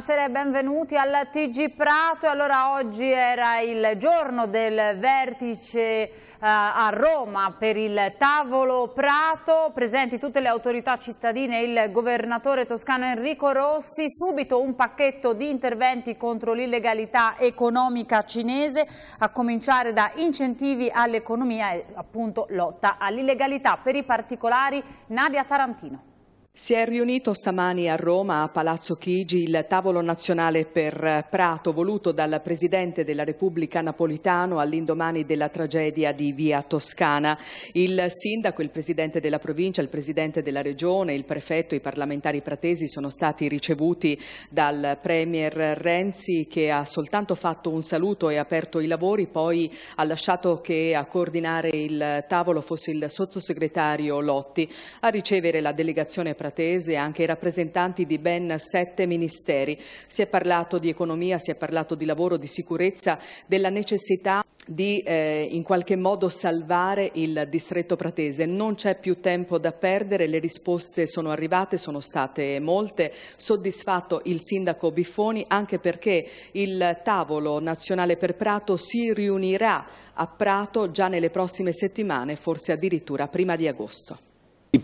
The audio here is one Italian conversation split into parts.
Buonasera e benvenuti al TG Prato. Allora, oggi era il giorno del vertice eh, a Roma per il tavolo Prato, presenti tutte le autorità cittadine e il governatore toscano Enrico Rossi, subito un pacchetto di interventi contro l'illegalità economica cinese, a cominciare da incentivi all'economia e appunto lotta all'illegalità. Per i particolari Nadia Tarantino. Si è riunito stamani a Roma, a Palazzo Chigi, il tavolo nazionale per eh, Prato, voluto dal Presidente della Repubblica Napolitano all'indomani della tragedia di Via Toscana. Il Sindaco, il Presidente della Provincia, il Presidente della Regione, il Prefetto, i parlamentari pratesi sono stati ricevuti dal Premier Renzi che ha soltanto fatto un saluto e aperto i lavori, poi ha lasciato che a coordinare il tavolo fosse il sottosegretario Lotti a ricevere la delegazione pratesi Tratese e anche i rappresentanti di ben sette ministeri. Si è parlato di economia, si è parlato di lavoro, di sicurezza, della necessità di eh, in qualche modo salvare il distretto pratese. Non c'è più tempo da perdere, le risposte sono arrivate, sono state molte. Soddisfatto il sindaco Biffoni anche perché il tavolo nazionale per Prato si riunirà a Prato già nelle prossime settimane, forse addirittura prima di agosto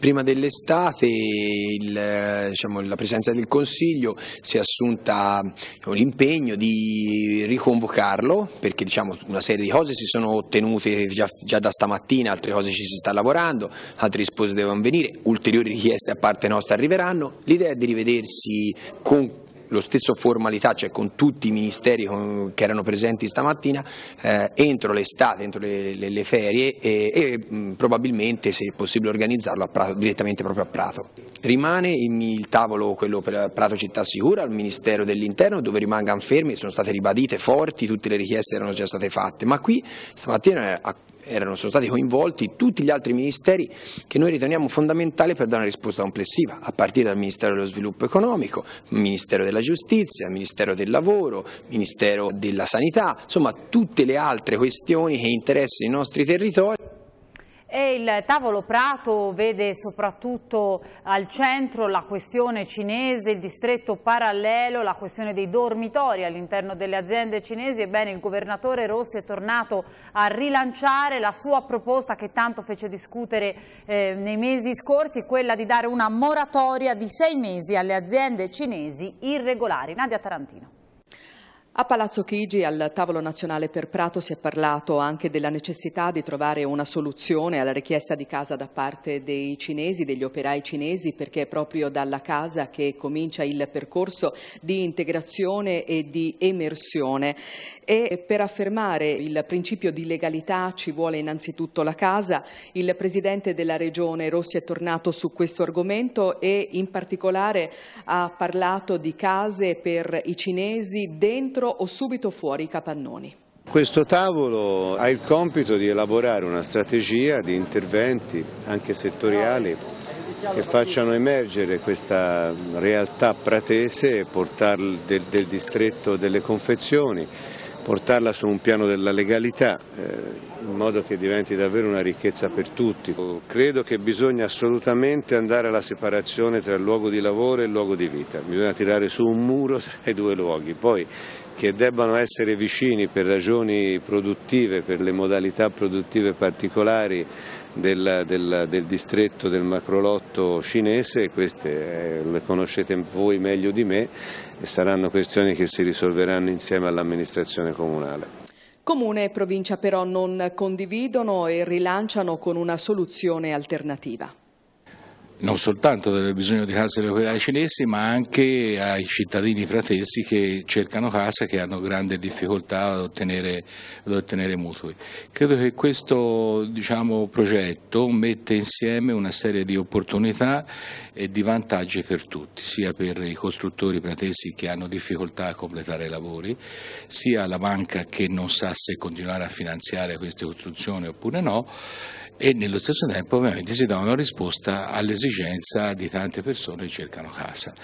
prima dell'estate il, diciamo, la presenza del Consiglio si è assunta diciamo, l'impegno di riconvocarlo perché diciamo, una serie di cose si sono ottenute già, già, da stamattina, altre cose ci si sta lavorando, altre risposte devono venire, ulteriori richieste a parte nostra arriveranno. L'idea è di rivedersi con lo stesso formalità, cioè con tutti i ministeri che erano presenti stamattina, eh, entro l'estate, entro le, le, le ferie e, e mh, mm, probabilmente se è possibile organizzarlo Prato, direttamente proprio a Prato. Rimane il, il tavolo quello per Prato Città Sicura al Ministero dell'Interno dove rimangono fermi, sono state ribadite forti tutte le richieste che erano già state fatte, ma qui stamattina eh, a erano, sono stati coinvolti tutti gli altri ministeri che noi riteniamo fondamentali per dare una risposta complessiva, a partire dal Ministero dello Sviluppo Economico, Ministero della Giustizia, Ministero del Lavoro, Ministero della Sanità, insomma tutte le altre questioni che interessano i nostri territori. E il tavolo Prato vede soprattutto al centro la questione cinese, il distretto parallelo, la questione dei dormitori all'interno delle aziende cinesi. Ebbene, il governatore Rossi è tornato a rilanciare la sua proposta che tanto fece discutere eh, nei mesi scorsi, quella di dare una moratoria di sei mesi alle aziende cinesi irregolari. Nadia Tarantino. A Palazzo Chigi, al tavolo nazionale per Prato, si è parlato anche della necessità di trovare una soluzione alla richiesta di casa da parte dei cinesi, degli operai cinesi, perché è proprio dalla casa che comincia il percorso di integrazione e di emersione. E per affermare il principio di legalità ci vuole innanzitutto la casa. Il Presidente della Regione Rossi è tornato su questo argomento e in particolare ha parlato di case per i cinesi dentro dentro o subito fuori i capannoni. Questo tavolo ha il compito di elaborare una strategia di interventi anche settoriali che facciano emergere questa realtà pratese portarla del, del, distretto delle confezioni, portarla su un piano della legalità eh, in modo che diventi davvero una ricchezza per tutti. Credo che bisogna assolutamente andare alla separazione tra il luogo di lavoro e il luogo di vita, bisogna tirare su un muro tra i due luoghi, poi che debbano essere vicini per ragioni produttive, per le modalità produttive particolari del, del, del distretto del macrolotto cinese, queste eh, le conoscete voi meglio di me, e saranno questioni che si risolveranno insieme all'amministrazione comunale. Comune e provincia però non condividono e rilanciano con una soluzione alternativa non soltanto del bisogno di case delle operai cinesi, ma anche ai cittadini fratesi che cercano casa e che hanno grande difficoltà ad ottenere, ad ottenere mutui. Credo che questo diciamo, progetto mette insieme una serie di opportunità e di vantaggi per tutti, sia per i costruttori pratesi che hanno difficoltà a completare i lavori, sia la banca che non sa se continuare a finanziare queste costruzioni oppure no, e nello stesso tempo ovviamente si dà una risposta all'esigenza di tante persone che cercano casa.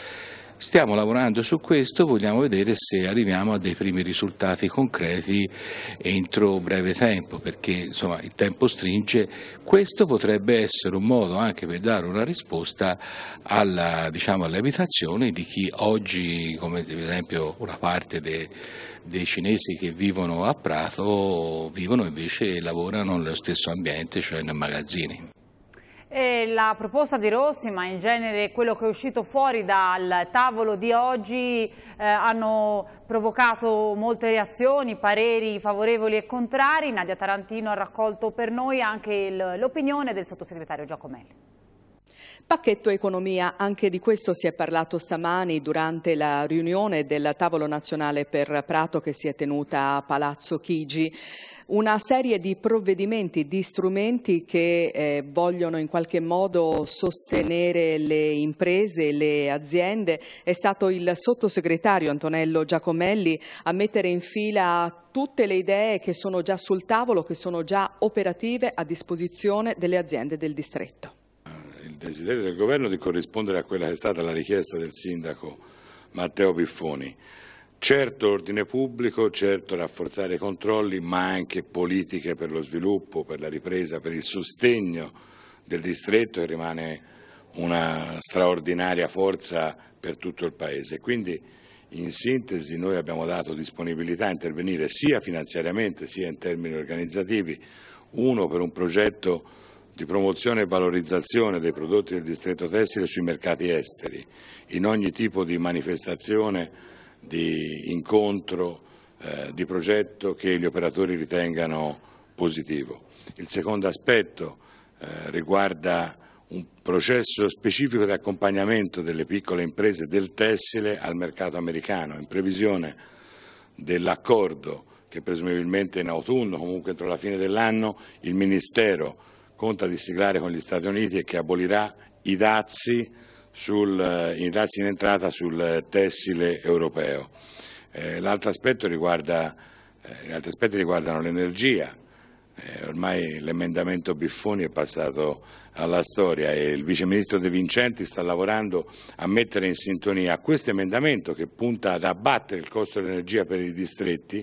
Stiamo lavorando su questo, vogliamo vedere se arriviamo a dei primi risultati concreti entro breve tempo, perché insomma, il tempo stringe. Questo potrebbe essere un modo anche per dare una risposta alla, diciamo, alle abitazioni di chi oggi, come ad esempio una parte de, dei cinesi che vivono a Prato, vivono invece e lavorano nello stesso ambiente, cioè nei magazzini. E la proposta di Rossi, ma in genere quello che è uscito fuori dal tavolo di oggi, eh, hanno provocato molte reazioni, pareri favorevoli e contrari. Nadia Tarantino ha raccolto per noi anche l'opinione del sottosegretario Giacomelli. Pacchetto economia, anche di questo si è parlato stamani durante la riunione del tavolo nazionale per Prato che si è tenuta a Palazzo Chigi una serie di provvedimenti, di strumenti che eh, vogliono in qualche modo sostenere le imprese, le aziende. È stato il sottosegretario Antonello Giacomelli a mettere in fila tutte le idee che sono già sul tavolo, che sono già operative a disposizione delle aziende del distretto desiderio del governo di corrispondere a quella che è stata la richiesta del sindaco Matteo Piffoni. Certo ordine pubblico, certo rafforzare i controlli, ma anche politiche per lo sviluppo, per la ripresa, per il sostegno del distretto che rimane una straordinaria forza per tutto il Paese. Quindi in sintesi noi abbiamo dato disponibilità a intervenire sia finanziariamente sia in termini organizzativi, uno per un progetto di promozione e valorizzazione dei prodotti del distretto tessile sui mercati esteri, in ogni tipo di manifestazione, di incontro, eh, di progetto che gli operatori ritengano positivo. Il secondo aspetto eh, riguarda un processo specifico di accompagnamento delle piccole imprese del tessile al mercato americano, in previsione dell'accordo che presumibilmente in autunno, comunque entro la fine dell'anno, il Ministero conta di siglare con gli Stati Uniti e che abolirà i dazi, sul, eh, i dazi in entrata sul eh, tessile europeo. Eh, L'altro aspetto riguarda, eh, gli altri aspetti riguardano l'energia. Eh, ormai l'emendamento Biffoni è passato alla storia e il Vice Ministro De Vincenti sta lavorando a mettere in sintonia questo emendamento che punta ad abbattere il costo dell'energia per i distretti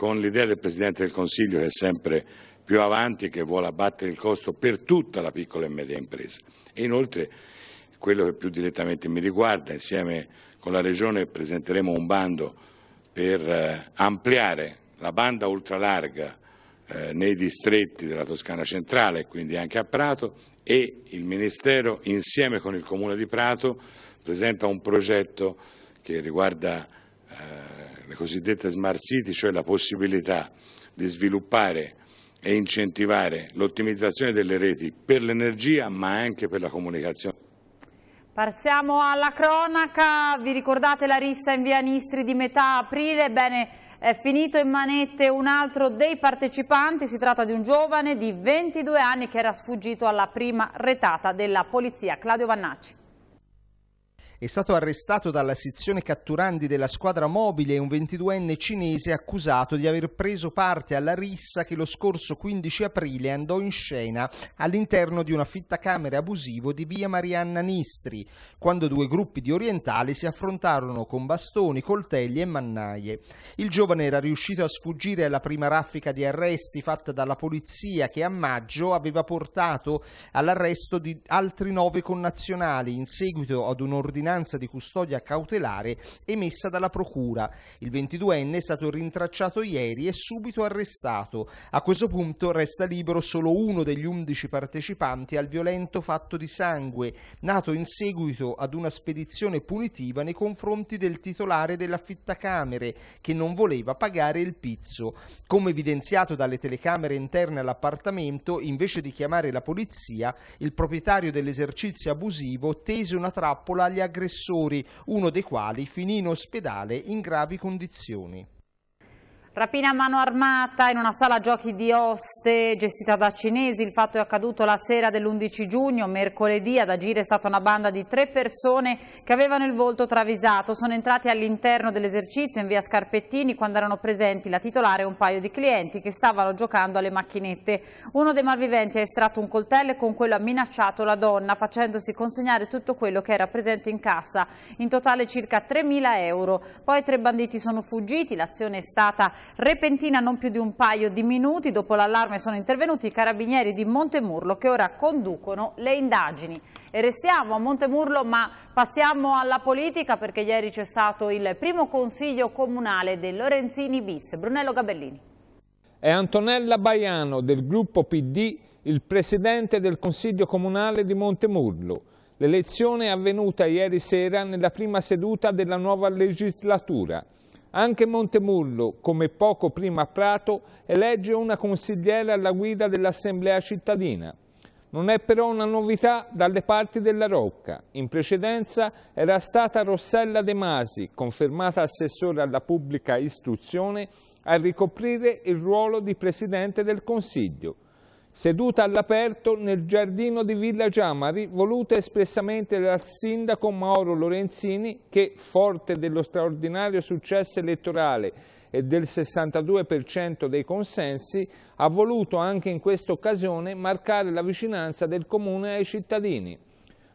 con l'idea del Presidente del Consiglio che è sempre più avanti e che vuole abbattere il costo per tutta la piccola e media impresa. E inoltre quello che più direttamente mi riguarda, insieme con la Regione presenteremo un bando per eh, ampliare la banda ultralarga eh, nei distretti della Toscana centrale, quindi anche a Prato, e il Ministero insieme con il Comune di Prato presenta un progetto che riguarda eh, le cosiddette smart city, cioè la possibilità di sviluppare e incentivare l'ottimizzazione delle reti per l'energia ma anche per la comunicazione. Passiamo alla cronaca, vi ricordate la rissa in via Nistri di metà aprile? Bene, è finito in manette un altro dei partecipanti, si tratta di un giovane di 22 anni che era sfuggito alla prima retata della polizia. Claudio Vannacci. È stato arrestato dalla sezione catturandi della squadra mobile un 22enne cinese accusato di aver preso parte alla rissa che lo scorso 15 aprile andò in scena all'interno di una fitta camera abusivo di via Marianna Nistri, quando due gruppi di orientali si affrontarono con bastoni, coltelli e mannaie. Il giovane era riuscito a sfuggire alla prima raffica di arresti fatta dalla polizia che a maggio aveva portato all'arresto di altri nove connazionali in seguito ad un ordinario ordinanza di custodia cautelare emessa dalla Procura. Il 22enne è stato rintracciato ieri e subito arrestato. A questo punto resta libero solo uno degli 11 partecipanti al violento fatto di sangue, nato in seguito ad una spedizione punitiva nei confronti del titolare dell'affittacamere che non voleva pagare il pizzo. Come evidenziato dalle telecamere interne all'appartamento, invece di chiamare la polizia, il proprietario dell'esercizio abusivo tese una trappola agli aggressori aggressori, uno dei quali finì in ospedale in gravi condizioni. Rapina a mano armata in una sala giochi di Oste gestita da cinesi, il fatto è accaduto la sera dell'11 giugno, mercoledì ad agire è stata una banda di tre persone che avevano il volto travisato, sono entrati all'interno dell'esercizio in via Scarpettini quando erano presenti la titolare e un paio di clienti che stavano giocando alle macchinette. Uno dei malviventi ha estratto un coltello e con quello ha minacciato la donna facendosi consegnare tutto quello che era presente in cassa, in totale circa 3.000 euro. Poi tre banditi sono fuggiti, l'azione è stata repentina non più di un paio di minuti. Dopo l'allarme sono intervenuti i carabinieri di Montemurlo che ora conducono le indagini. E restiamo a Montemurlo ma passiamo alla politica perché ieri c'è stato il primo consiglio comunale del Lorenzini bis. Brunello Gabellini. È Antonella Baiano del gruppo PD il presidente del Consiglio Comunale di Montemurlo. L'elezione è avvenuta ieri sera nella prima seduta della nuova legislatura. Anche Montemullo, come poco prima Prato, elegge una consigliera alla guida dell'Assemblea cittadina. Non è però una novità dalle parti della Rocca. In precedenza era stata Rossella De Masi, confermata assessore alla pubblica istruzione, a ricoprire il ruolo di Presidente del Consiglio. Seduta all'aperto nel giardino di Villa Giamari, voluta espressamente dal sindaco Mauro Lorenzini che, forte dello straordinario successo elettorale e del 62% dei consensi, ha voluto anche in questa occasione marcare la vicinanza del Comune ai cittadini.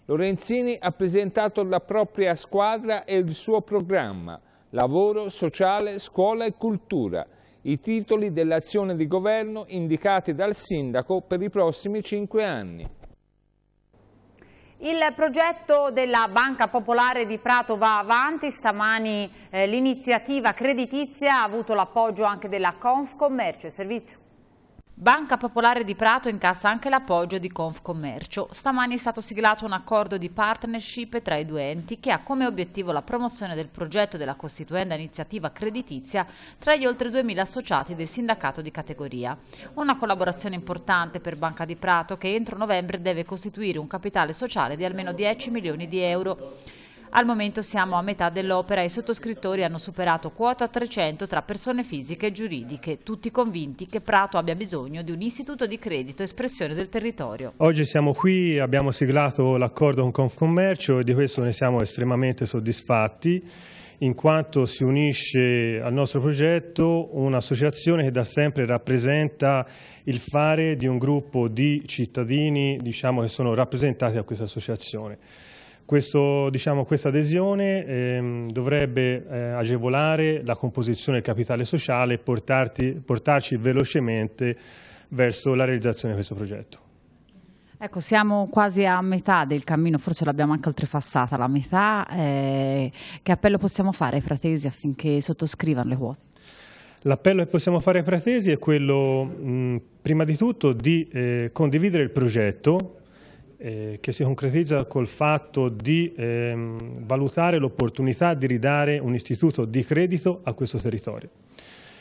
Lorenzini ha presentato la propria squadra e il suo programma, lavoro, sociale, scuola e cultura – i titoli dell'azione di governo indicati dal Sindaco per i prossimi cinque anni. Il progetto della Banca Popolare di Prato va avanti, stamani eh, l'iniziativa creditizia ha avuto l'appoggio anche della Confcommercio e Servizio. Banca Popolare di Prato incassa anche l'appoggio di Confcommercio. Stamani è stato siglato un accordo di partnership tra i due enti che ha come obiettivo la promozione del progetto della costituenda iniziativa creditizia tra gli oltre 2.000 associati del sindacato di categoria. Una collaborazione importante per Banca di Prato che entro novembre deve costituire un capitale sociale di almeno 10 milioni di euro. Al momento siamo a metà dell'opera e i sottoscrittori hanno superato quota 300 tra persone fisiche e giuridiche, tutti convinti che Prato abbia bisogno di un istituto di credito espressione del territorio. Oggi siamo qui, abbiamo siglato l'accordo con Confcommercio e di questo ne siamo estremamente soddisfatti in quanto si unisce al nostro progetto un'associazione che da sempre rappresenta il fare di un gruppo di cittadini diciamo, che sono rappresentati da questa associazione. Questo, diciamo, questa adesione ehm, dovrebbe eh, agevolare la composizione del capitale sociale e portarci velocemente verso la realizzazione di questo progetto. Ecco, siamo quasi a metà del cammino, forse l'abbiamo anche oltrepassata la metà. Eh, che appello possiamo fare ai pratesi affinché sottoscrivano le quote? L'appello che possiamo fare ai pratesi è quello, mh, prima di tutto, di eh, condividere il progetto eh, che si concretizza col fatto di ehm, valutare l'opportunità di ridare un istituto di credito a questo territorio.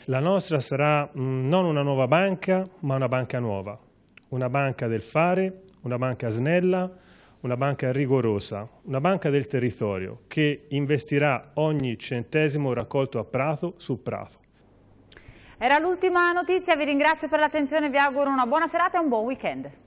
La nostra sarà mh, mm, non una nuova banca, ma una banca nuova, una banca del fare, una banca snella, una banca rigorosa, una banca del territorio che investirà ogni centesimo raccolto a Prato su Prato. Era l'ultima notizia, vi ringrazio per l'attenzione, vi auguro una buona serata e un buon weekend.